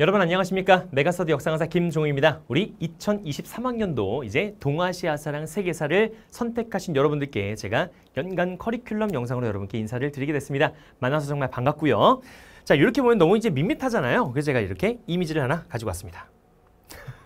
여러분 안녕하십니까? 메가서드 역사강사 김종우입니다. 우리 2023학년도 이제 동아시아사랑 세계사를 선택하신 여러분들께 제가 연간 커리큘럼 영상으로 여러분께 인사를 드리게 됐습니다. 만나서 정말 반갑고요. 자 이렇게 보면 너무 이제 밋밋하잖아요. 그래서 제가 이렇게 이미지를 하나 가지고 왔습니다.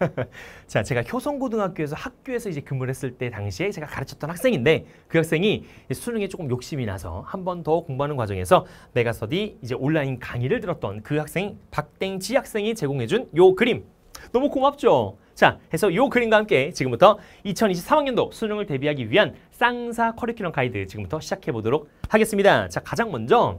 자, 제가 효성고등학교에서 학교에서 이제 근무를 했을 때 당시에 제가 가르쳤던 학생인데 그 학생이 수능에 조금 욕심이 나서 한 번 더 공부하는 과정에서 메가서디 이제 온라인 강의를 들었던 그 학생 박땡지 학생이 제공해준 요 그림 너무 고맙죠? 자, 해서 요 그림과 함께 지금부터 2023학년도 수능을 대비하기 위한 쌍사 커리큘럼 가이드 지금부터 시작해 보도록 하겠습니다. 자, 가장 먼저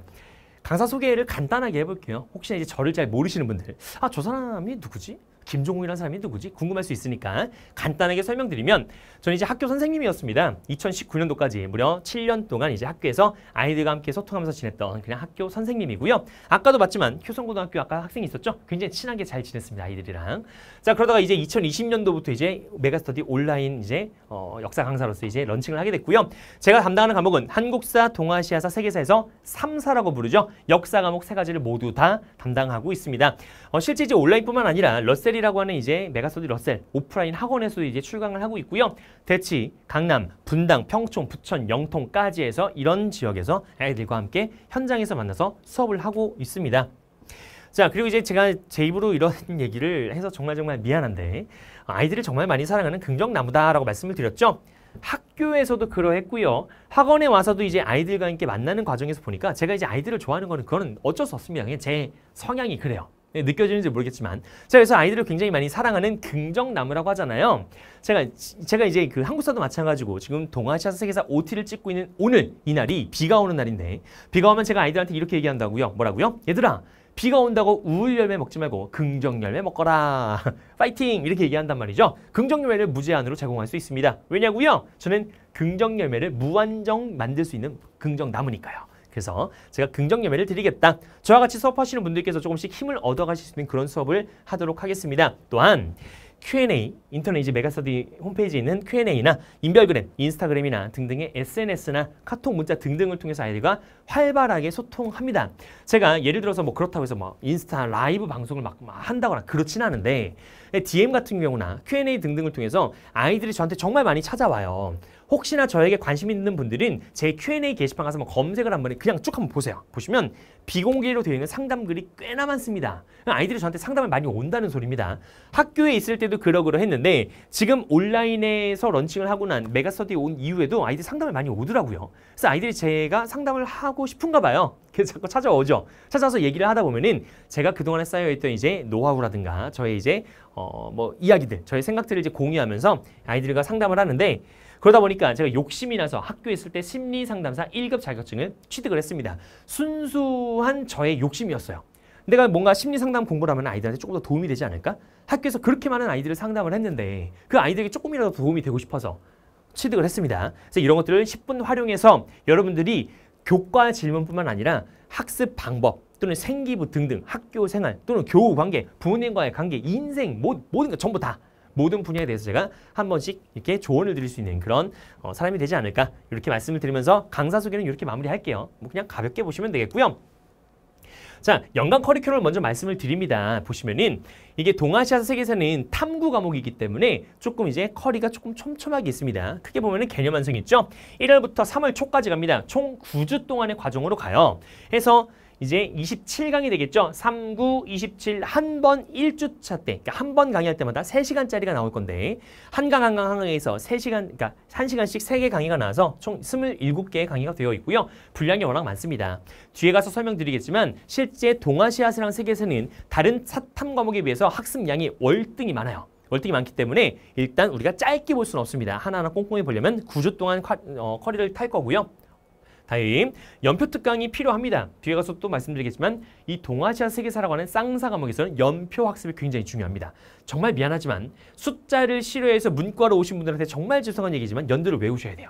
강사 소개를 간단하게 해볼게요. 혹시나 이제 저를 잘 모르시는 분들, 아, 저 사람이 누구지? 김종국이라는 사람이 누구지? 궁금할 수 있으니까 간단하게 설명드리면 저는 이제 학교 선생님이었습니다. 2019년도까지 무려 7년 동안 이제 학교에서 아이들과 함께 소통하면서 지냈던 그냥 학교 선생님이고요. 아까도 봤지만 효성고등학교 아까 학생이 있었죠? 굉장히 친하게 잘 지냈습니다. 아이들이랑. 자 그러다가 이제 2020년도부터 이제 메가스터디 온라인 이제 어, 역사 강사로서 이제 런칭을 하게 됐고요. 제가 담당하는 과목은 한국사, 동아시아사, 세계사에서 3사라고 부르죠. 역사 과목 세 가지를 모두 다 담당하고 있습니다. 어, 실제 이제 온라인뿐만 아니라 러셀 러셀이라고 하는 이제 메가스터디 러셀 오프라인 학원에서도 이제 출강을 하고 있고요. 대치, 강남, 분당, 평촌, 부천, 영통까지 해서 이런 지역에서 아이들과 함께 현장에서 만나서 수업을 하고 있습니다. 자 그리고 이제 제가 제 입으로 이런 얘기를 해서 정말 정말 미안한데 아이들을 정말 많이 사랑하는 긍정나무다라고 말씀을 드렸죠. 학교에서도 그러했고요. 학원에 와서도 이제 아이들과 함께 만나는 과정에서 보니까 제가 이제 아이들을 좋아하는 거는 그거는 어쩔 수 없습니다. 그냥 제 성향이 그래요. 예, 느껴지는지 모르겠지만 제가 그래서 아이들을 굉장히 많이 사랑하는 긍정나무라고 하잖아요. 제가 제가 이제 그 한국사도 마찬가지고 지금 동아시아 세계사 OT를 찍고 있는 오늘 이 날이 비가 오는 날인데 비가 오면 제가 아이들한테 이렇게 얘기한다고요. 뭐라고요? 얘들아 비가 온다고 우울 열매 먹지 말고 긍정 열매 먹거라. 파이팅! 이렇게 얘기한단 말이죠. 긍정 열매를 무제한으로 제공할 수 있습니다. 왜냐고요? 저는 긍정 열매를 무한정 만들 수 있는 긍정 나무니까요. 그래서 제가 긍정 예매를 드리겠다. 저와 같이 수업하시는 분들께서 조금씩 힘을 얻어가실 수 있는 그런 수업을 하도록 하겠습니다. 또한 Q&A, 인터넷 이제 메가스터디 홈페이지에 있는 Q&A나 인별그램, 인스타그램이나 등등의 SNS나 카톡 문자 등등을 통해서 아이들과 활발하게 소통합니다. 제가 예를 들어서 뭐 그렇다고 해서 뭐 인스타 라이브 방송을 막, 한다거나 그렇진 않은데 네, DM 같은 경우나 Q&A 등등을 통해서 아이들이 저한테 정말 많이 찾아와요. 혹시나 저에게 관심 있는 분들은 제 Q&A 게시판 가서 한번 뭐 검색을 한번 그냥 쭉 한번 보세요. 보시면 비공개로 되어 있는 상담글이 꽤나 많습니다. 아이들이 저한테 상담을 많이 온다는 소리입니다. 학교에 있을 때도 그러그러 했는데 지금 온라인에서 런칭을 하고 난 메가스터디 온 이후에도 아이들 상담을 많이 오더라고요. 그래서 아이들이 제가 상담을 하고 싶은가 봐요. 그래서 자꾸 찾아오죠. 찾아서 얘기를 하다 보면은 제가 그동안에 쌓여있던 이제 노하우라든가 저의 이제 어 뭐 이야기들, 저의 생각들을 이제 공유하면서 아이들과 상담을 하는데 그러다 보니까 제가 욕심이 나서 학교에 있을 때 심리상담사 1급 자격증을 취득을 했습니다. 순수한 저의 욕심이었어요. 내가 뭔가 심리상담 공부를 하면 아이들한테 조금 더 도움이 되지 않을까? 학교에서 그렇게 많은 아이들을 상담을 했는데 그 아이들에게 조금이라도 도움이 되고 싶어서 취득을 했습니다. 그래서 이런 것들을 10분 활용해서 여러분들이 교과 질문뿐만 아니라 학습 방법 또는 생기부 등등 학교 생활 또는 교우 관계, 부모님과의 관계, 인생 모, 모든 것 전부 다 모든 분야에 대해서 제가 한 번씩 이렇게 조언을 드릴 수 있는 그런 어, 사람이 되지 않을까 이렇게 말씀을 드리면서 강사 소개는 이렇게 마무리할게요. 뭐 그냥 가볍게 보시면 되겠고요. 자, 연간 커리큘럼을 먼저 말씀을 드립니다. 보시면은 이게 동아시아 세계에서는 탐구 과목이기 때문에 조금 이제 커리가 조금 촘촘하게 있습니다. 크게 보면은 개념 완성 있죠? 1월부터 3월 초까지 갑니다. 총 9주 동안의 과정으로 가요. 해서 이제 27강이 되겠죠. 3, 9, 27한 번 1주차 때, 그러니까 한 번 강의할 때마다 3시간짜리가 나올 건데 한강 한강 한 강에서 3시간, 그러니까 1시간씩 3개 강의가 나와서 총 27개의 강의가 되어 있고요. 분량이 워낙 많습니다. 뒤에 가서 설명드리겠지만 실제 동아시아세랑 세계에서는 다른 사탐 과목에 비해서 학습량이 월등히 많아요. 월등히 많기 때문에 일단 우리가 짧게 볼 수는 없습니다. 하나하나 꼼꼼히 보려면 9주 동안 어, 커리를 탈 거고요. 다음 연표 특강이 필요합니다. 뒤에 가서 또 말씀드리겠지만 이 동아시아 세계사라고 하는 쌍사 과목에서는 연표 학습이 굉장히 중요합니다. 정말 미안하지만 숫자를 싫어해서 문과로 오신 분들한테 정말 죄송한 얘기지만 연도를 외우셔야 돼요.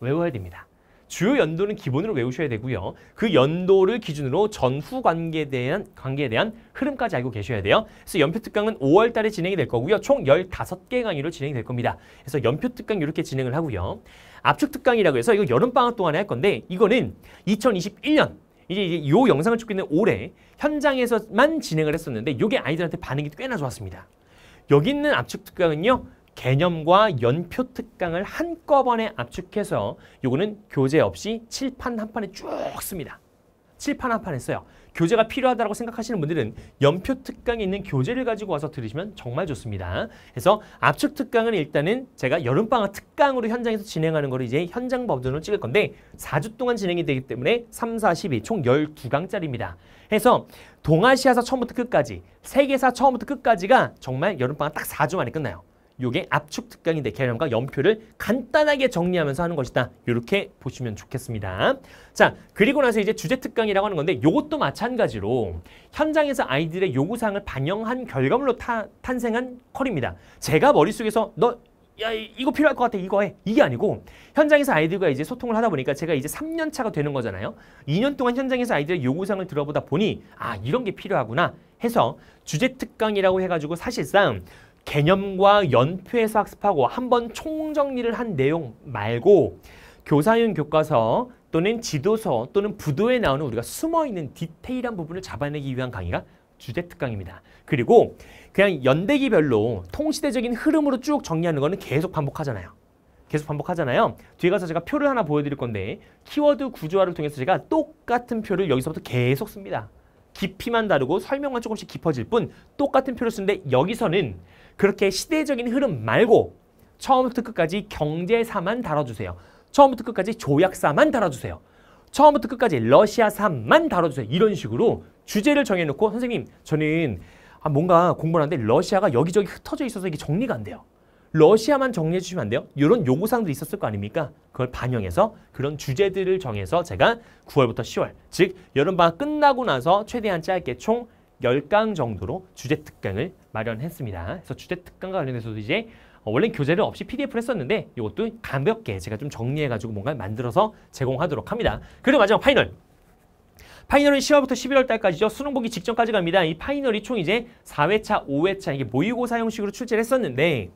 외워야 됩니다. 주요 연도는 기본으로 외우셔야 되고요. 그 연도를 기준으로 전후 관계에 대한, 관계에 대한 흐름까지 알고 계셔야 돼요. 그래서 연표특강은 5월 달에 진행이 될 거고요. 총 15개 강의로 진행이 될 겁니다. 그래서 연표특강 이렇게 진행을 하고요. 압축특강이라고 해서 이거 여름방학 동안에 할 건데 이거는 2021년 이제 이 영상을 찍고 있는 올해 현장에서만 진행을 했었는데 이게 아이들한테 반응이 꽤나 좋았습니다. 여기 있는 압축특강은요. 개념과 연표 특강을 한꺼번에 압축해서 요거는 교재 없이 칠판 한 판에 쭉 씁니다. 칠판 한 판에 써요. 교재가 필요하다고 생각하시는 분들은 연표 특강이 있는 교재를 가지고 와서 들으시면 정말 좋습니다. 그래서 압축 특강은 일단은 제가 여름방학 특강으로 현장에서 진행하는 거를 이제 현장 버전으로 찍을 건데 4주 동안 진행이 되기 때문에 3, 4, 12, 총 12강짜리입니다. 해서 동아시아사 처음부터 끝까지, 세계사 처음부터 끝까지가 정말 여름방학 딱 4주 만에 끝나요. 요게 압축 특강인데 개념과 연표를 간단하게 정리하면서 하는 것이다. 이렇게 보시면 좋겠습니다. 자, 그리고 나서 이제 주제 특강이라고 하는 건데 요것도 마찬가지로 현장에서 아이들의 요구사항을 반영한 결과물로 타, 탄생한 컬입니다. 제가 머릿속에서 너 야, 이거 필요할 것 같아. 이거 해. 이게 아니고 현장에서 아이들과 이제 소통을 하다 보니까 제가 이제 3년 차가 되는 거잖아요. 2년 동안 현장에서 아이들의 요구사항을 들어보다 보니 아, 이런 게 필요하구나 해서 주제 특강이라고 해 가지고 사실상 개념과 연표에서 학습하고 한 번 총정리를 한 내용 말고 교사용 교과서 또는 지도서 또는 부도에 나오는 우리가 숨어있는 디테일한 부분을 잡아내기 위한 강의가 주제 특강입니다. 그리고 그냥 연대기별로 통시대적인 흐름으로 쭉 정리하는 거는 계속 반복하잖아요. 계속 반복하잖아요. 뒤에 가서 제가 표를 하나 보여드릴 건데 키워드 구조화를 통해서 제가 똑같은 표를 여기서부터 계속 씁니다. 깊이만 다르고 설명만 조금씩 깊어질 뿐 똑같은 표를 쓰는데 여기서는 그렇게 시대적인 흐름 말고 처음부터 끝까지 경제사만 다뤄주세요. 처음부터 끝까지 조약사만 다뤄주세요. 처음부터 끝까지 러시아사만 다뤄주세요. 이런 식으로 주제를 정해놓고 선생님 저는 아, 뭔가 공부를 하는데 러시아가 여기저기 흩어져 있어서 이게 정리가 안 돼요. 러시아만 정리해 주시면 안 돼요? 이런 요구사항도 있었을 거 아닙니까? 그걸 반영해서 그런 주제들을 정해서 제가 9월부터 10월 즉 여름방학 끝나고 나서 최대한 짧게 총 10강 정도로 주제 특강을 마련했습니다. 그래서 주제 특강과 관련해서도 이제 어, 원래 교재를 없이 PDF를 했었는데 이것도 가볍게 제가 좀 정리해가지고 뭔가 만들어서 제공하도록 합니다. 그리고 마지막 파이널. 파이널은 10월부터 11월 까지죠 수능 보기 직전까지 갑니다. 이 파이널이 총 이제 4회차, 5회차 이게 모의고사 형식으로 출제를 했었는데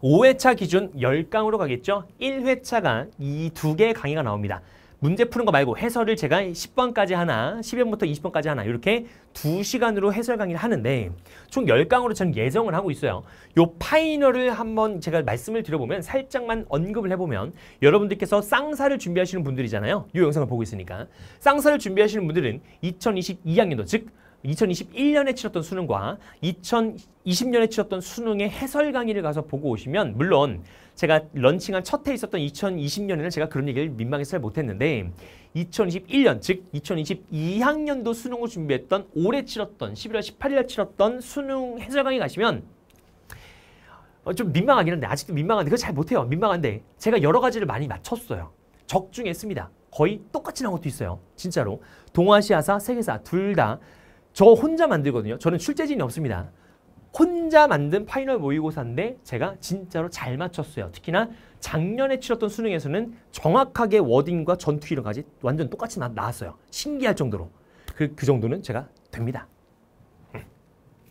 5회차 기준 10강으로 가겠죠. 1회차가 이 두 개의 강의가 나옵니다. 문제 푸는 거 말고 해설을 제가 10번까지 하나, 10번부터 20번까지 하나 이렇게 두시간으로 해설 강의를 하는데 총 10강으로 저는 예정을 하고 있어요. 요파이널을 한번 제가 말씀을 드려보면 살짝만 언급을 해보면 여러분들께서 쌍사를 준비하시는 분들이잖아요. 이 영상을 보고 있으니까. 쌍사를 준비하시는 분들은 2022학년도 즉 2021년에 치렀던 수능과 2020년에 치렀던 수능의 해설 강의를 가서 보고 오시면 물론 제가 런칭한 첫 해에 있었던 2020년에는 제가 그런 얘기를 민망해서 잘 못했는데 2021년 즉 2022학년도 수능을 준비했던 올해 치렀던 11월 18일에 치렀던 수능 해설 강의 가시면 어, 좀 민망하긴 한데 아직도 민망한데 그거 잘 못해요 민망한데 제가 여러 가지를 많이 맞췄어요 적중했습니다 거의 똑같이 나온 것도 있어요 진짜로 동아시아사 세계사 둘다 저 혼자 만들거든요. 저는 출제진이 없습니다. 혼자 만든 파이널 모의고사인데 제가 진짜로 잘 맞췄어요. 특히나 작년에 치렀던 수능에서는 정확하게 워딩과 전투 이론까지 완전 똑같이 나, 왔어요 신기할 정도로. 그, 그 정도는 제가 됩니다. 음.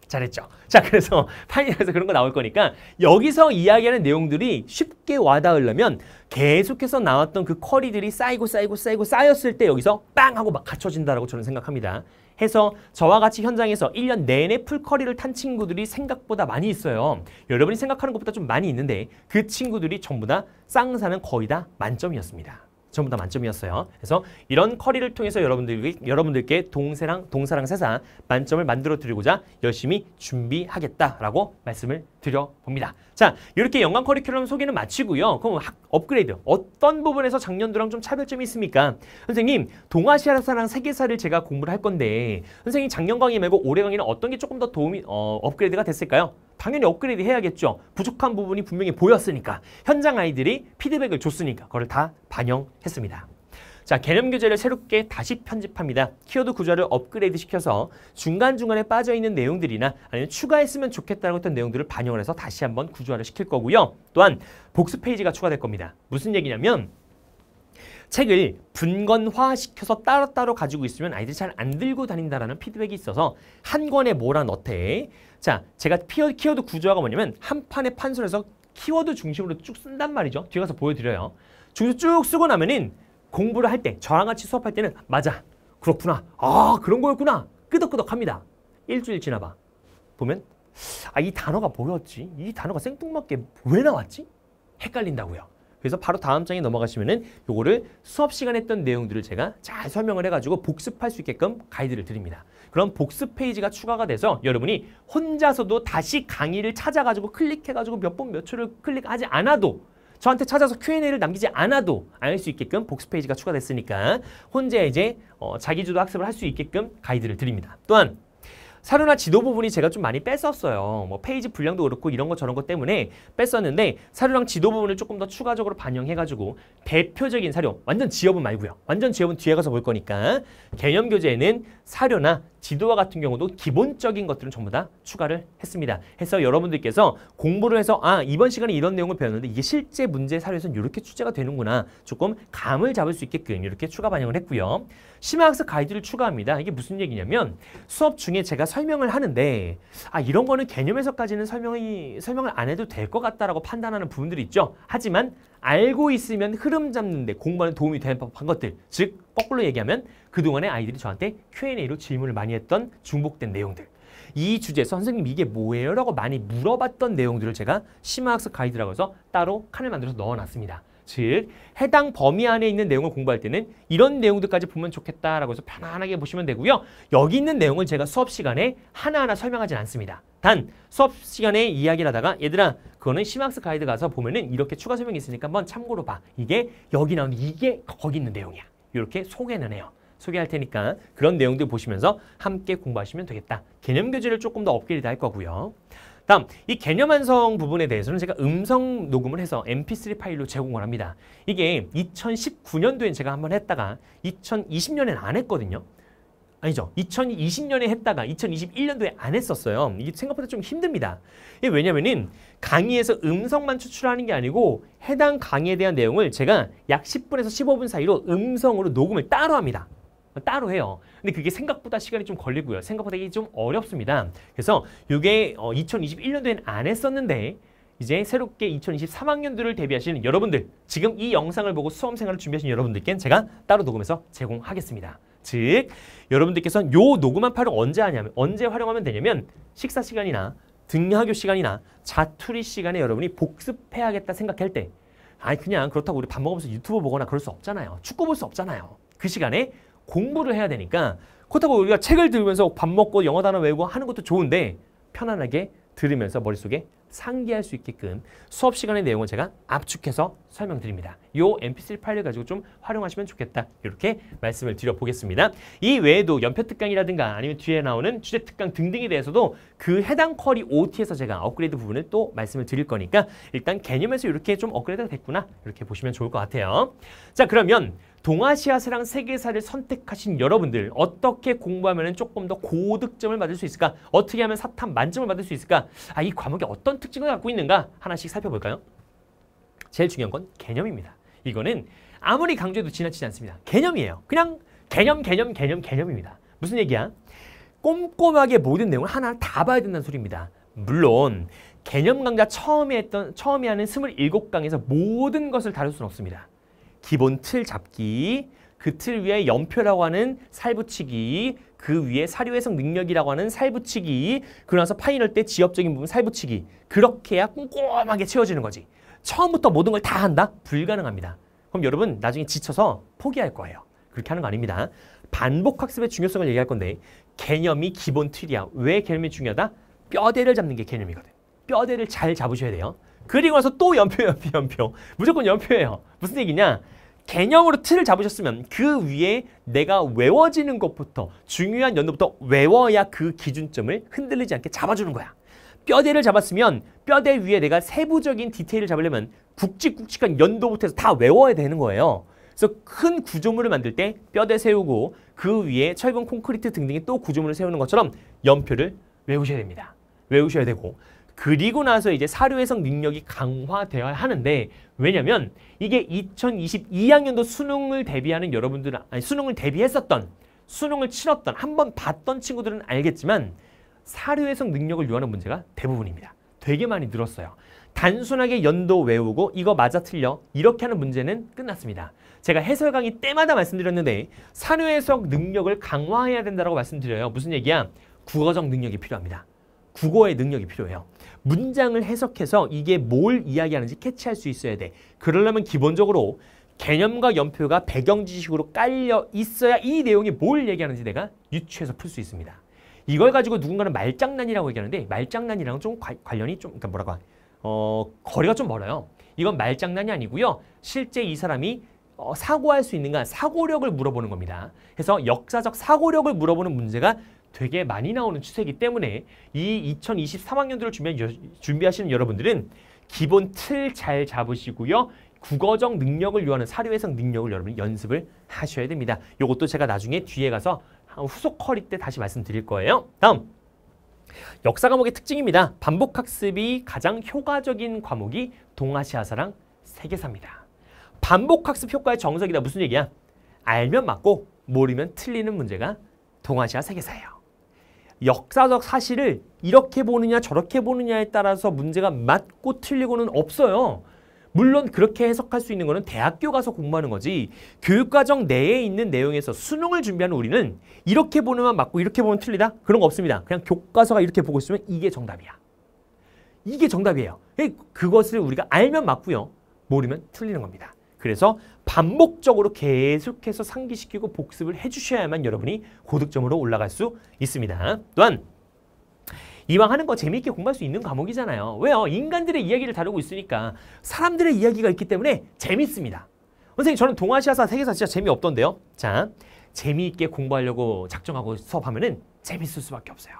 잘했죠. 자, 그래서 파이널에서 그런 거 나올 거니까 여기서 이야기하는 내용들이 쉽게 와닿으려면 계속해서 나왔던 그 커리들이 쌓이고 쌓이고 쌓이고 쌓였을 때 여기서 빵 하고 막 갖춰진다라고 저는 생각합니다. 해서 저와 같이 현장에서 1년 내내 풀커리를 탄 친구들이 생각보다 많이 있어요. 여러분이 생각하는 것보다 좀 많이 있는데 그 친구들이 전부 다 쌍사는 거의 다 만점이었습니다. 전부 다 만점이었어요. 그래서 이런 커리를 통해서 여러분들이, 여러분들께 동세랑 동사랑 세상 만점을 만들어 드리고자 열심히 준비하겠다라고 말씀을 드려봅니다. 자, 이렇게 연관 커리큘럼 소개는 마치고요. 그럼 학, 업그레이드, 어떤 부분에서 작년도랑 좀 차별점이 있습니까? 선생님, 동아시아사랑 세계사를 제가 공부를 할 건데 선생님 작년 강의 말고 올해 강의는 어떤 게 조금 더 도움이 어, 업그레이드가 됐을까요? 당연히 업그레이드 해야겠죠. 부족한 부분이 분명히 보였으니까 현장 아이들이 피드백을 줬으니까 그걸 다 반영했습니다. 자, 개념 교재를 새롭게 다시 편집합니다. 키워드 구조를 업그레이드 시켜서 중간중간에 빠져있는 내용들이나 아니면 추가했으면 좋겠다고 했던 내용들을 반영을 해서 다시 한번 구조화를 시킬 거고요. 또한 복습 페이지가 추가될 겁니다. 무슨 얘기냐면 책을 분건화시켜서 따로따로 가지고 있으면 아이들이 잘 안 들고 다닌다라는 피드백이 있어서 한 권에 몰아넣되 자, 제가 키워드 구조화가 뭐냐면 한 판에 판서에서 키워드 중심으로 쭉 쓴단 말이죠. 뒤에 가서 보여드려요. 중에쭉 쓰고 나면은 공부를 할 때, 저랑 같이 수업할 때는 맞아, 그렇구나, 아 그런 거였구나, 끄덕끄덕합니다. 일주일 지나봐. 보면 아이 단어가 뭐였지? 이 단어가 생뚱맞게 왜 나왔지? 헷갈린다고요. 그래서 바로 다음 장에 넘어가시면은 요거를 수업 시간에 했던 내용들을 제가 잘 설명을 해가지고 복습할 수 있게끔 가이드를 드립니다. 그럼 복습 페이지가 추가가 돼서 여러분이 혼자서도 다시 강의를 찾아가지고 클릭해가지고 몇 번 몇 초를 클릭하지 않아도 저한테 찾아서 Q&A를 남기지 않아도 알 수 있게끔 복습 페이지가 추가됐으니까 혼자 이제 어, 자기주도 학습을 할 수 있게끔 가이드를 드립니다. 또한 사료나 지도 부분이 제가 좀 많이 뺐었어요. 뭐 페이지 분량도 그렇고 이런 거 저런 거 때문에 뺐었는데 사료랑 지도 부분을 조금 더 추가적으로 반영해가지고 대표적인 사료, 완전 지업은 말고요. 완전 지업은 뒤에 가서 볼 거니까 개념 교재에는 사료나 지도와 같은 경우도 기본적인 것들은 전부 다 추가를 했습니다. 해서 여러분들께서 공부를 해서 아 이번 시간에 이런 내용을 배웠는데 이게 실제 문제 사료에서는 이렇게 출제가 되는구나 조금 감을 잡을 수 있게끔 이렇게 추가 반영을 했고요. 심화학습 가이드를 추가합니다. 이게 무슨 얘기냐면 수업 중에 제가 설명을 하는데 아 이런 거는 개념에서까지는 설명이 설명을 안 해도 될 것 같다라고 판단하는 부분들이 있죠. 하지만 알고 있으면 흐름 잡는데 공부하는 도움이 되는 것들 즉 거꾸로 얘기하면 그동안에 아이들이 저한테 Q&A로 질문을 많이 했던 중복된 내용들 이 주제에서 선생님 이게 뭐예요? 라고 많이 물어봤던 내용들을 제가 심화학습 가이드라고 해서 따로 칸을 만들어서 넣어놨습니다. 즉 해당 범위 안에 있는 내용을 공부할 때는 이런 내용들까지 보면 좋겠다라고 해서 편안하게 보시면 되고요. 여기 있는 내용을 제가 수업 시간에 하나하나 설명하진 않습니다. 단 수업 시간에 이야기를 하다가 얘들아 그거는 심학스 가이드 가서 보면은 이렇게 추가 설명이 있으니까 한번 참고로 봐. 이게 여기 나온 이게 거기 있는 내용이야. 이렇게 소개는 해요. 소개할 테니까 그런 내용들 보시면서 함께 공부하시면 되겠다. 개념 교재를 조금 더 업그레이드 할 거고요. 다음 이 개념 완성 부분에 대해서는 제가 음성 녹음을 해서 mp3 파일로 제공을 합니다. 이게 2019년도엔 제가 한번 했다가 2020년엔 안 했거든요. 아니죠. 2020년에 했다가 2021년도에 안 했었어요. 이게 생각보다 좀 힘듭니다. 왜냐면은 강의에서 음성만 추출하는 게 아니고 해당 강의에 대한 내용을 제가 약 10분에서 15분 사이로 음성으로 녹음을 따로 합니다. 따로 해요. 근데 그게 생각보다 시간이 좀 걸리고요. 생각보다 이게 좀 어렵습니다. 그래서 이게 어, 2 0 2 1년도에는안 했었는데 이제 새롭게 2023학년도를 대비하시는 여러분들 지금 이 영상을 보고 수험생활을 준비하신 여러분들께는 제가 따로 녹음해서 제공하겠습니다. 즉 여러분들께서는 요 녹음한 파일을 언제 하냐면 언제 활용하면 되냐면 식사 시간이나 등하교 시간이나 자투리 시간에 여러분이 복습해야겠다 생각할 때 아니 그냥 그렇다고 우리 밥 먹으면서 유튜브 보거나 그럴 수 없잖아요. 축구 볼 수 없잖아요. 그 시간에 공부를 해야 되니까 그렇다고 우리가 책을 들면서 으밥 먹고 영어 단어 외우고 하는 것도 좋은데 편안하게 들으면서 머릿속에 상기할 수 있게끔 수업 시간의 내용을 제가 압축해서 설명드립니다. 요 mp3 파일을 가지고 좀 활용하시면 좋겠다. 이렇게 말씀을 드려보겠습니다. 이 외에도 연표 특강이라든가 아니면 뒤에 나오는 주제 특강 등등에 대해서도 그 해당 쿼리 OT에서 제가 업그레이드 부분을 또 말씀을 드릴 거니까 일단 개념에서 이렇게 좀 업그레이드가 됐구나. 이렇게 보시면 좋을 것 같아요. 자 그러면 동아시아사랑 세계사를 선택하신 여러분들 어떻게 공부하면 조금 더 고득점을 받을 수 있을까? 어떻게 하면 사탐 만점을 받을 수 있을까? 아, 이 과목이 어떤 특징을 갖고 있는가? 하나씩 살펴볼까요? 제일 중요한 건 개념입니다. 이거는 아무리 강조해도 지나치지 않습니다. 개념이에요. 그냥 개념, 개념, 개념, 개념입니다. 무슨 얘기야? 꼼꼼하게 모든 내용을 하나 다 봐야 된다는 소리입니다. 물론 개념 강좌 처음에 했던 처음에 하는 스물일곱 강에서 모든 것을 다룰 수는 없습니다. 기본 틀 잡기, 그 틀 위에 연표라고 하는 살 붙이기, 그 위에 사료 해석 능력이라고 하는 살 붙이기, 그러면서 파이널 때 지엽적인 부분 살 붙이기. 그렇게 해야 꼼꼼하게 채워지는 거지. 처음부터 모든 걸 다 한다? 불가능합니다. 그럼 여러분 나중에 지쳐서 포기할 거예요. 그렇게 하는 거 아닙니다. 반복 학습의 중요성을 얘기할 건데 개념이 기본 틀이야. 왜 개념이 중요하다? 뼈대를 잡는 게 개념이거든. 뼈대를 잘 잡으셔야 돼요. 그리고 나서 또 연표, 연표, 연표. 무조건 연표예요. 무슨 얘기냐? 개념으로 틀을 잡으셨으면 그 위에 내가 외워지는 것부터 중요한 연도부터 외워야 그 기준점을 흔들리지 않게 잡아주는 거야. 뼈대를 잡았으면 뼈대 위에 내가 세부적인 디테일을 잡으려면 굵직굵직한 연도부터 해서 다 외워야 되는 거예요. 그래서 큰 구조물을 만들 때 뼈대 세우고 그 위에 철근 콘크리트 등등의 또 구조물을 세우는 것처럼 연표를 외우셔야 됩니다. 외우셔야 되고 그리고 나서 이제 사료 해석 능력이 강화되어야 하는데 왜냐면 이게 2022학년도 수능을 대비하는 여러분들은 아니 수능을 대비했었던 수능을 치렀던 한 번 봤던 친구들은 알겠지만 사료 해석 능력을 요하는 문제가 대부분입니다. 되게 많이 늘었어요. 단순하게 연도 외우고 이거 맞아 틀려 이렇게 하는 문제는 끝났습니다. 제가 해설 강의 때마다 말씀드렸는데 사료 해석 능력을 강화해야 된다고 말씀드려요. 무슨 얘기야? 국어적 능력이 필요합니다. 국어의 능력이 필요해요. 문장을 해석해서 이게 뭘 이야기하는지 캐치할 수 있어야 돼. 그러려면 기본적으로 개념과 연표가 배경 지식으로 깔려 있어야 이 내용이 뭘 얘기하는지 내가 유추해서 풀 수 있습니다. 이걸 가지고 누군가는 말장난이라고 얘기하는데 말장난이랑 좀 과, 관련이 좀 그러니까 뭐라고 어 거리가 좀 멀어요. 이건 말장난이 아니고요. 실제 이 사람이 어, 사고할 수 있는가 사고력을 물어보는 겁니다. 그래서 역사적 사고력을 물어보는 문제가 되게 많이 나오는 추세이기 때문에 이 2023학년도를 준비 준비하시는 여러분들은 기본 틀 잘 잡으시고요. 국어적 능력을 요하는 사료 해석 능력을 여러분 연습을 하셔야 됩니다. 이것도 제가 나중에 뒤에 가서 후속 커리 때 다시 말씀드릴 거예요. 다음 역사 과목의 특징입니다. 반복 학습이 가장 효과적인 과목이 동아시아사랑 세계사입니다. 반복 학습 효과의 정석이다 무슨 얘기야? 알면 맞고 모르면 틀리는 문제가 동아시아 세계사예요. 역사적 사실을 이렇게 보느냐 저렇게 보느냐에 따라서 문제가 맞고 틀리고는 없어요. 물론 그렇게 해석할 수 있는 거는 대학교 가서 공부하는 거지 교육과정 내에 있는 내용에서 수능을 준비하는 우리는 이렇게 보면 맞고 이렇게 보면 틀리다? 그런 거 없습니다. 그냥 교과서가 이렇게 보고 있으면 이게 정답이야. 이게 정답이에요. 그것을 우리가 알면 맞고요. 모르면 틀리는 겁니다. 그래서 반복적으로 계속해서 상기시키고 복습을 해주셔야만 여러분이 고득점으로 올라갈 수 있습니다. 또한 이왕 하는 거 재미있게 공부할 수 있는 과목이잖아요. 왜요? 인간들의 이야기를 다루고 있으니까 사람들의 이야기가 있기 때문에 재밌습니다. 선생님 저는 동아시아사 세계사 진짜 재미없던데요. 자 재미있게 공부하려고 작정하고 수업하면 은 재밌을 수밖에 없어요.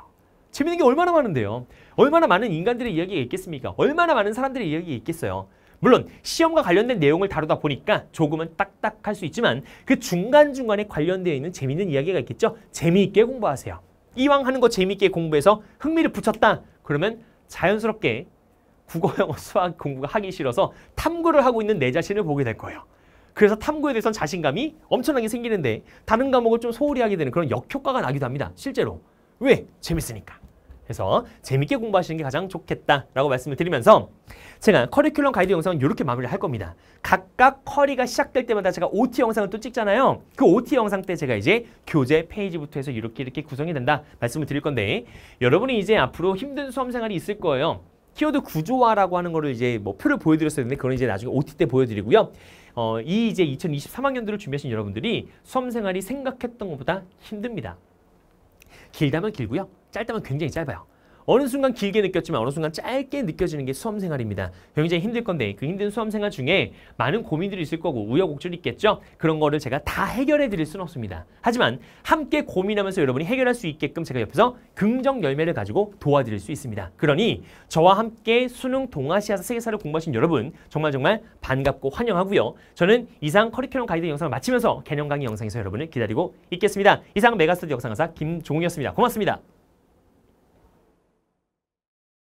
재밌는 게 얼마나 많은데요. 얼마나 많은 인간들의 이야기가 있겠습니까? 얼마나 많은 사람들의 이야기가 있겠어요. 물론 시험과 관련된 내용을 다루다 보니까 조금은 딱딱할 수 있지만 그 중간중간에 관련되어 있는 재미있는 이야기가 있겠죠. 재미있게 공부하세요. 이왕 하는 거 재미있게 공부해서 흥미를 붙였다. 그러면 자연스럽게 국어, 영어, 수학 공부가 하기 싫어서 탐구를 하고 있는 내 자신을 보게 될 거예요. 그래서 탐구에 대해선 자신감이 엄청나게 생기는데 다른 과목을 좀 소홀히 하게 되는 그런 역효과가 나기도 합니다. 실제로. 왜? 재밌으니까. 그래서 재밌게 공부하시는 게 가장 좋겠다라고 말씀을 드리면서 제가 커리큘럼 가이드 영상은 이렇게 마무리할 겁니다. 각각 커리가 시작될 때마다 제가 OT 영상을 또 찍잖아요. 그 OT 영상 때 제가 이제 교재 페이지부터 해서 이렇게 이렇게 구성이 된다 말씀을 드릴 건데 여러분이 이제 앞으로 힘든 수험 생활이 있을 거예요. 키워드 구조화라고 하는 거를 이제 뭐 표를 보여드렸었는데 그건 이제 나중에 OT 때 보여드리고요. 어, 이 이제 2023학년도를 준비하신 여러분들이 수험 생활이 생각했던 것보다 힘듭니다. 길다면 길고요. 짧다면 굉장히 짧아요. 어느 순간 길게 느꼈지만 어느 순간 짧게 느껴지는 게 수험생활입니다. 굉장히 힘들 건데 그 힘든 수험생활 중에 많은 고민들이 있을 거고 우여곡절이 있겠죠. 그런 거를 제가 다 해결해 드릴 수는 없습니다. 하지만 함께 고민하면서 여러분이 해결할 수 있게끔 제가 옆에서 긍정 열매를 가지고 도와드릴 수 있습니다. 그러니 저와 함께 수능 동아시아 사 세계사를 공부하신 여러분 정말 정말 반갑고 환영하고요. 저는 이상 커리큘럼 가이드 영상을 마치면서 개념 강의 영상에서 여러분을 기다리고 있겠습니다. 이상 메가스터디 영상강사 김종훈이었습니다 고맙습니다.